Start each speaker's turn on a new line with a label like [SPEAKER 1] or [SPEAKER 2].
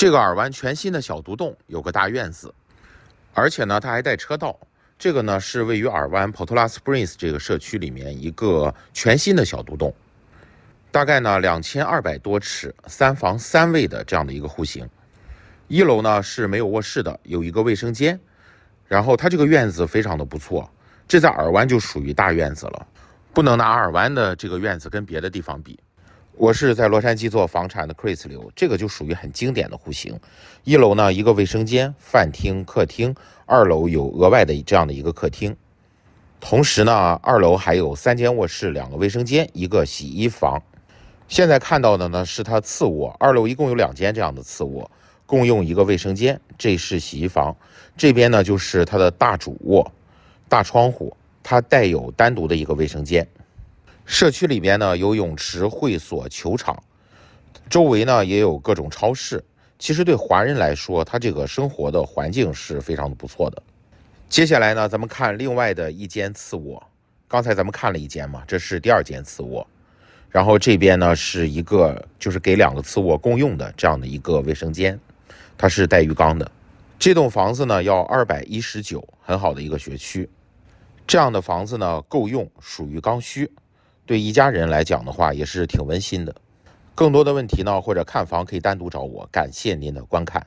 [SPEAKER 1] 这个尔湾全新的小独栋有个大院子，而且呢，它还带车道。这个呢是位于尔湾 Portola Springs 这个社区里面一个全新的小独栋，大概呢两千二百多尺，三房三卫的这样的一个户型。一楼呢是没有卧室的，有一个卫生间。然后它这个院子非常的不错，这在尔湾就属于大院子了，不能拿尔湾的这个院子跟别的地方比。我是在洛杉矶做房产的 Chris 刘，这个就属于很经典的户型。一楼呢，一个卫生间、饭厅、客厅；二楼有额外的这样的一个客厅，同时呢，二楼还有三间卧室、两个卫生间、一个洗衣房。现在看到的呢是它次卧，二楼一共有两间这样的次卧，共用一个卫生间。这是洗衣房，这边呢就是它的大主卧，大窗户，它带有单独的一个卫生间。社区里边呢有泳池、会所、球场，周围呢也有各种超市。其实对华人来说，他这个生活的环境是非常的不错的。接下来呢，咱们看另外的一间次卧。刚才咱们看了一间嘛，这是第二间次卧。然后这边呢是一个就是给两个次卧共用的这样的一个卫生间，它是带浴缸的。这栋房子呢要二百一十九，很好的一个学区。这样的房子呢够用，属于刚需。对一家人来讲的话，也是挺温馨的。更多的问题呢，或者看房可以单独找我。感谢您的观看。